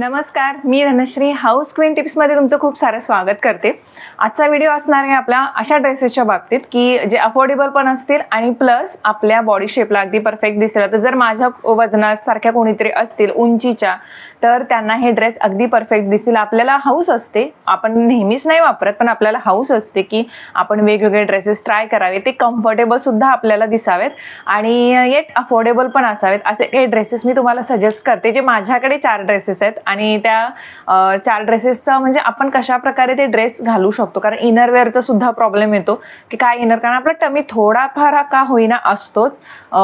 नमस्कार मी Dhanashree house queen टिप्समध्ये तुमचं खूप सारं स्वागत करते आजचा व्हिडिओ असणार आहे आपल्या अशा ड्रेसेसच्या बाबतीत की जे अफोर्डेबल पण असतील आणि प्लस आपल्या बॉडी शेपला अगदी परफेक्ट दिसेल तर जर माझ्या वजनासारख्या कोणीतरी असतील उंचीच्या तर त्यांना हे ड्रेस अगदी परफेक्ट दिसतील आपल्याला हाऊस असते आपण नेहमीच नाही वापरत पण आपल्याला हाऊस असते की आपण वेगवेगळे ड्रेसेस ट्राय करावे ते कम्फर्टेबल सुद्धा आपल्याला दिसावेत आणि येट अफोर्डेबल पण असावेत असे हे ड्रेसेस मी तुम्हाला सजेस्ट करते जे माझ्याकडे चार ड्रेसेस आहेत आणि त्या चार ड्रेसेसचा म्हणजे आपण कशा प्रकारे ते ड्रेस घालू शकतो कारण इनरवेअरचा सुद्धा प्रॉब्लेम येतो की काय इनर कारण आपला टमी थोडाफार का होईना असतोच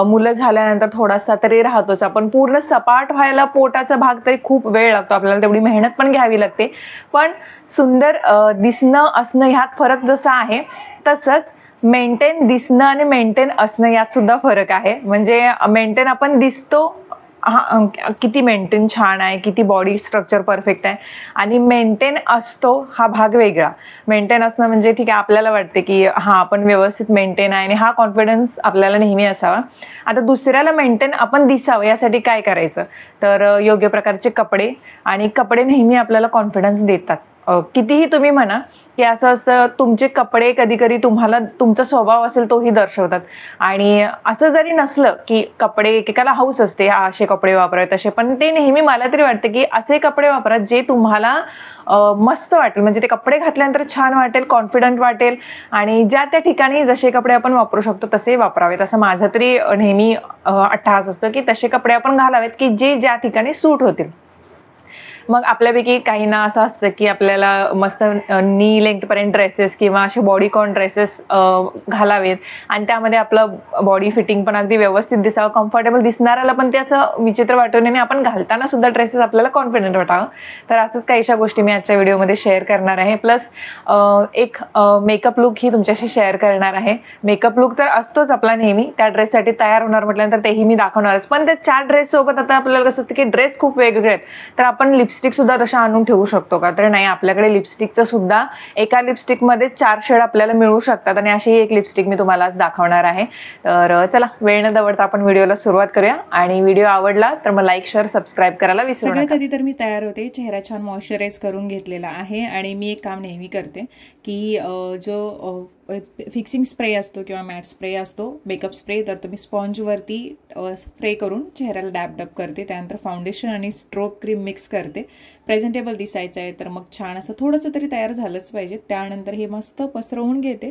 मुलं झाल्यानंतर थोडासा तरी राहतोच आपण पूर्ण सपाट व्हायला पोटाचा भाग तरी खूप वेळ लागतो आपल्याला तेवढी मेहनत पण घ्यावी लागते पण सुंदर दिसणं असणं ह्यात फरक जसा आहे तसंच मेंटेन दिसणं आणि मेंटेन असणं यात सुद्धा फरक आहे म्हणजे मेंटेन आपण दिसतो हा किती मेंटेन छान आहे किती बॉडी स्ट्रक्चर परफेक्ट आहे आणि मेंटेन असतो हा भाग वेगळा मेंटेन असणं म्हणजे ठीक आहे आपल्याला वाटते की हा आपण व्यवस्थित मेंटेन आहे आणि हा कॉन्फिडन्स आपल्याला नेहमी असावा आता दुसऱ्याला मेंटेन आपण दिसावं यासाठी काय करायचं तर योग्य प्रकारचे कपडे आणि कपडे नेहमी आपल्याला कॉन्फिडन्स देतात कितीही तुम्ही म्हणा की असं असतं तुमचे कपडे कधी कधी तुम्हाला तुमचा स्वभाव असेल तोही दर्शवतात आणि असं जरी नसलं की कपडे एकेकाला हाऊस असते हा असे कपडे वापरावे तसे पण ते नेहमी मला तरी वाटतं की असे कपडे वापरा जे तुम्हाला मस्त वाटेल म्हणजे ते कपडे घातल्यानंतर छान वाटेल कॉन्फिडंट वाटेल आणि ज्या त्या ठिकाणी जसे कपडे आपण वापरू शकतो तसे वापरावेत असं माझं तरी नेहमी अट्टहास असतो की तसे कपडे आपण घालावेत की जे ज्या ठिकाणी सूट होतील मग आपल्यापैकी काहींना असं असतं की आपल्याला मस्त नी पर्यंत ड्रेसेस किंवा असे बॉडीकॉन ड्रेसेस घालावेत आणि त्यामध्ये आपलं बॉडी फिटिंग पण अगदी व्यवस्थित दिसावं कम्फर्टेबल दिसणाऱ्याला पण ते असं विचित्र वाटून आणि आपण घालताना सुद्धा ड्रेसेस आपल्याला कॉन्फिडंट वाटावं तर असंच काही अशा गोष्टी मी आजच्या व्हिडिओमध्ये शेअर करणार आहे प्लस एक मेकअप लुक ही तुमच्याशी शेअर करणार आहे मेकअप लुक तर असतोच आपला नेहमी त्या ड्रेससाठी तयार होणार म्हटल्यानंतर तेही मी दाखवणारच पण त्या चार ड्रेस सोबत आता आपल्याला कसं असतं की ड्रेस खूप वेगवेगळे आहेत तर आपण लिप्स लिपस्टिक सुद्धा तशा आणून ठेवू शकतो का तर नाही आपल्याकडे लिपस्टिकचं सुद्धा एका लिपस्टिकमध्ये चार शेड आपल्याला मिळू शकतात आणि अशी एक लिपस्टिक मी तुम्हाला आज दाखवणार आहे तर चला वेळ न दवडता आपण व्हिडिओला सुरुवात करूया आणि व्हिडिओ आवडला तर मग लाईक शेअर सबस्क्राईब करायला विसरू नका कधी तर मी तयार होते चेहरा छान मॉइश्चराईज करून घेतलेला आहे आणि मी एक काम नेहमी करते की जो फिक्सिंग स्प्रे असतो किंवा मॅट स्प्रे असतो मेकअप स्प्रे तर तुम्ही वरती स्प्रे करून चेहऱ्याला डॅप डब करते त्यानंतर फाउंडेशन आणि स्ट्रोक क्रीम मिक्स करते प्रेझेंटेबल दिसायचं आहे तर मग छान असं थोडंसं तरी तयार झालंच पाहिजे त्यानंतर हे मस्त पसरवून घेते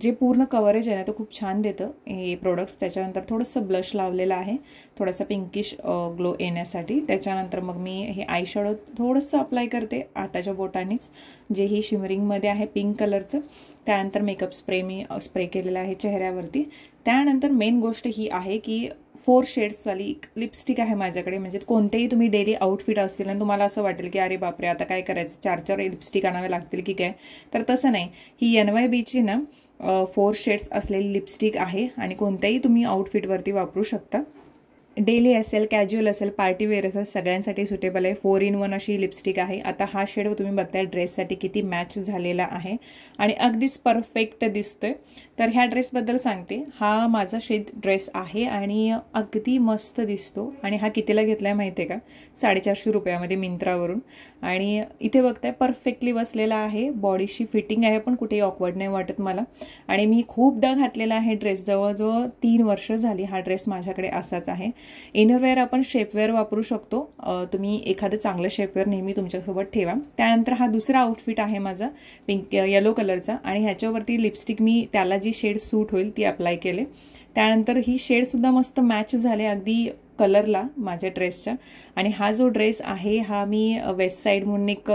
जे पूर्ण कवरेज आहे ना तो खूप छान देतं हे प्रोडक्ट्स त्याच्यानंतर थोडंसं ब्लश लावलेलं आहे थोडासा पिंकिश ग्लो येण्यासाठी त्याच्यानंतर मग मी हे आयशॅडो थोडंसं अप्लाय करते आताच्या बोटानेच जे ही शिमरिंगमध्ये आहे पिंक कलरचं त्यानंतर मेकअप स्प्रे मी स्प्रे केलेलं आहे चेहऱ्यावरती त्यानंतर मेन गोष्ट ही आहे की फोर शेड्सवाली एक लिपस्टिक आहे माझ्याकडे म्हणजे कोणतेही तुम्ही डेली आउटफिट असतील आणि तुम्हाला असं वाटेल की अरे बापरे आता काय करायचं चार चार लिपस्टिक आणावे लागतील की काय तर तसं नाही ही एन वाय बीची ना फोर शेड्स असलेली लिपस्टिक आहे आणि कोणत्याही तुम्ही आउटफिटवरती वापरू शकता डेली असेल कॅज्युअल असेल पार्टीवेअर असेल सगळ्यांसाठी सुटेबल आहे फोर इन वन अशी लिपस्टिक आहे आता हा शेड तुम्ही बघताय ड्रेससाठी किती मॅच झालेला आहे आणि अगदीच परफेक्ट दिसतोय तर ह्या ड्रेसबद्दल सांगते हा माझा शेड ड्रेस आहे आणि अगदी मस्त दिसतो आणि हा कितीला घेतला आहे माहिती आहे का साडेचारशे रुपयामध्ये मिंत्रावरून आणि इथे बघताय परफेक्टली बसलेला आहे बॉडीशी फिटिंग आहे पण कुठेही ऑकवर्ड नाही वाटत मला आणि मी खूपदा घातलेला आहे ड्रेस जवळजवळ तीन वर्ष झाली हा ड्रेस माझ्याकडे असाच आहे इनरवेअर आपण शेपवेअर वापरू शकतो तुम्ही एखादं चांगलं शेपवेअर नेहमी तुमच्यासोबत ठेवा त्यानंतर हा दुसरा आउटफिट आहे माझा पिंक येलो कलरचा आणि ह्याच्यावरती लिपस्टिक मी त्याला जी शेड सूट होईल ती अप्लाय केले त्यानंतर ही शेडसुद्धा मस्त मॅच झाले अगदी कलरला माझ्या ड्रेसच्या आणि हा जो ड्रेस आहे हा मी वेस्ट साईड म्हणून एक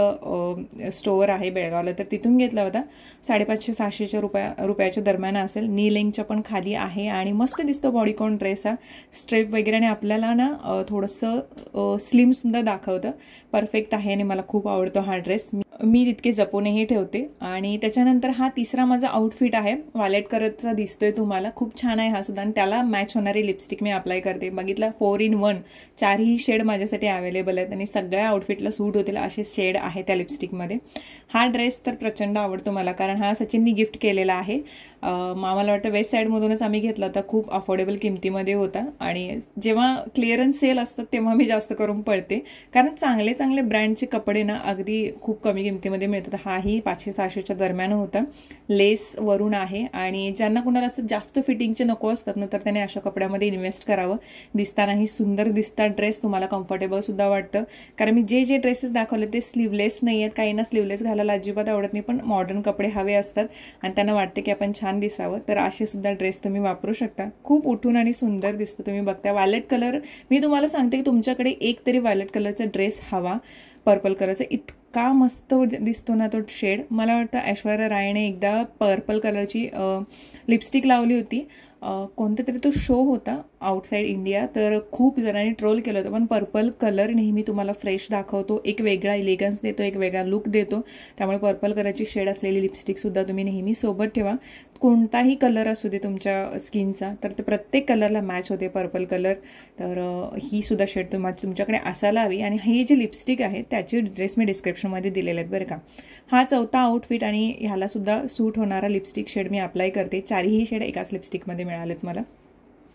स्टोअर आहे बेळगावला तर तिथून घेतला होता साडेपाचशे सहाशेच्या रुपया रुपयाच्या दरम्यान असेल नी लेंगच्या पण खाली आहे आणि मस्त दिसतो बॉडीकॉन ड्रेस हा स्ट्रेप वगैरे आणि आपल्याला ना थोडंसं स्लिमसुद्धा दाखवतं परफेक्ट आहे आणि मला खूप आवडतो हा ड्रेस मी मी तितके जपूनही ठेवते आणि त्याच्यानंतर हा तिसरा माझा आउटफिट आहे वालेट करतचा दिसतोय तुम्हाला खूप छान आहे हा सुद्धा आणि त्याला मॅच होणारी लिपस्टिक मी अप्लाय करते बघितला फोर इन वन चारही शेड माझ्यासाठी अवेलेबल आहेत आणि सगळ्या आउटफिटला सूट होतील असे शेड आहे त्या लिपस्टिकमध्ये हा ड्रेस तर प्रचंड आवडतो मला कारण हा सचिननी गिफ्ट केलेला आहे मला वाटतं वेस्ट साईडमधूनच आम्ही घेतला तर खूप अफोर्डेबल किमतीमध्ये होता आणि जेव्हा क्लिअरन्स सेल असतात तेव्हा मी जास्त करून पळते कारण चांगले चांगले ब्रँडचे कपडे ना अगदी खूप कमी किमतीमध्ये मिळतात हाही पाचशे सहाशेच्या दरम्यान होता लेस वरून आहे आणि ज्यांना कुणाला असं जास्त फिटिंगचे नको असतात ना तर त्याने अशा कपड्यामध्ये इन्व्हेस्ट करावं दिसतानाही सुंदर दिसता ड्रेस तुम्हाला कम्फर्टेबलसुद्धा वाटतं कारण मी जे जे ड्रेसेस दाखवले ते स्लीवलेस नाही आहेत काहींना स्लीवलेस घालायला अजिबात आवडत नाही पण मॉडर्न कपडे हवे असतात आणि त्यांना वाटते की आपण छान छान दिसावं तर असे सुद्धा ड्रेस तुम्ही वापरू शकता खूप उठून आणि सुंदर दिसतं तुम्ही बघता वॉलेट कलर मी तुम्हाला सांगते की तुमच्याकडे एक तरी वायलेट कलरचा ड्रेस हवा पर्पल कलरचा इतका मस्त दिसतो ना तो शेड मला वाटतं ऐश्वर्या रायने एकदा पर्पल कलरची लिपस्टिक लावली होती कोणता तरी तो शो होता आउटसाईड इंडिया तर खूप जणांनी ट्रोल केलं होतं पण पर्पल कलर नेहमी तुम्हाला फ्रेश दाखवतो एक वेगळा इलेगन्स देतो एक वेगळा लुक देतो त्यामुळे पर्पल कलरची शेड असलेली लिपस्टिकसुद्धा तुम्ही नेहमी सोबत ठेवा कोणताही कलर असू दे तुमच्या स्किनचा तर ते प्रत्येक कलरला मॅच होते पर्पल कलर तर ही सुद्धा शेड तुम्हा तुमच्याकडे असायला हवी आणि हे जे लिपस्टिक आहे त्याची ड्रेस मी डिस्क्रिप्शनमध्ये दिलेले आहेत बरं का हा चौथा आउटफिट आणि ह्यालासुद्धा सूट होणारा लिपस्टिक शेड मी अप्लाय करते चारही शेड एकाच लिपस्टिकमध्ये मिळालेत मला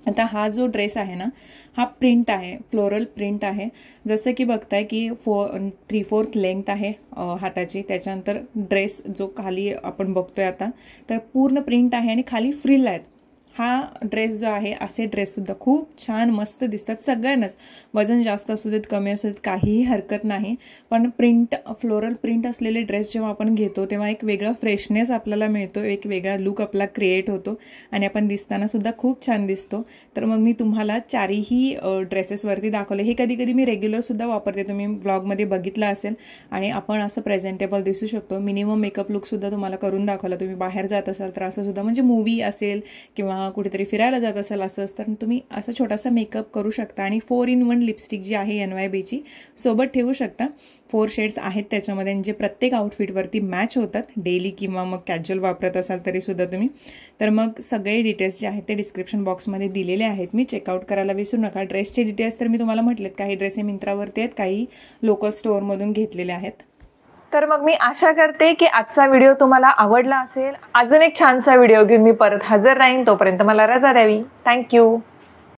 आता हा जो ड्रेस आहे ना हा प्रिंट आहे फ्लोरल प्रिंट आहे जसं की बघताय की फो थ्री फोर्थ लेंथ आहे हाताची त्याच्यानंतर ड्रेस जो खाली आपण बघतोय आता तर पूर्ण प्रिंट आहे आणि खाली फ्रिल आहेत हा ड्रेस जो आहे असे ड्रेससुद्धा खूप छान मस्त दिसतात सगळ्यांनाच वजन जास्त असू देत कमी असू देत काहीही हरकत नाही पण प्रिंट फ्लोरल प्रिंट असलेले ड्रेस जेव्हा आपण घेतो तेव्हा एक वेगळा फ्रेशनेस आपल्याला मिळतो एक वेगळा लुक आपला क्रिएट होतो आणि आपण दिसतानासुद्धा खूप छान दिसतो तर मग मी तुम्हाला चारीही ड्रेसेसवरती दाखवले हे कधी कधी मी रेग्युलरसुद्धा वापरते तुम्ही ब्लॉगमध्ये बघितलं असेल आणि आपण असं प्रेझेंटेबल दिसू शकतो मिनिमम मेकअप लुकसुद्धा तुम्हाला करून दाखवला तुम्ही बाहेर जात असाल तर असं सुद्धा म्हणजे मूवी असेल किंवा कुठेतरी फिरायला जात असाल असंच तर तुम्ही असा छोटासा मेकअप करू शकता आणि फोर इन वन लिपस्टिक जी आहे एन वाय बीची सोबत ठेवू शकता फोर शेड्स आहेत त्याच्यामध्ये जे प्रत्येक आउटफिटवरती मॅच होतात डेली किंवा मग कॅज्युअल वापरत असाल तरीसुद्धा तुम्ही तर मग सगळे डिटेल्स जे आहेत ते डिस्क्रिप्शन बॉक्समध्ये दिलेले आहेत मी चेकआउट करायला विसरू नका ड्रेसचे डिटेल्स तर मी तुम्हाला म्हटलेत काही ड्रेस हे मिंत्रावरती आहेत काही लोकल स्टोअरमधून घेतलेले आहेत तर मग मी आशा करते की आजचा व्हिडिओ तुम्हाला आवडला असेल अजून एक छानसा व्हिडिओ घेऊन मी परत हजर राहीन तोपर्यंत मला रजा द्यावी थँक्यू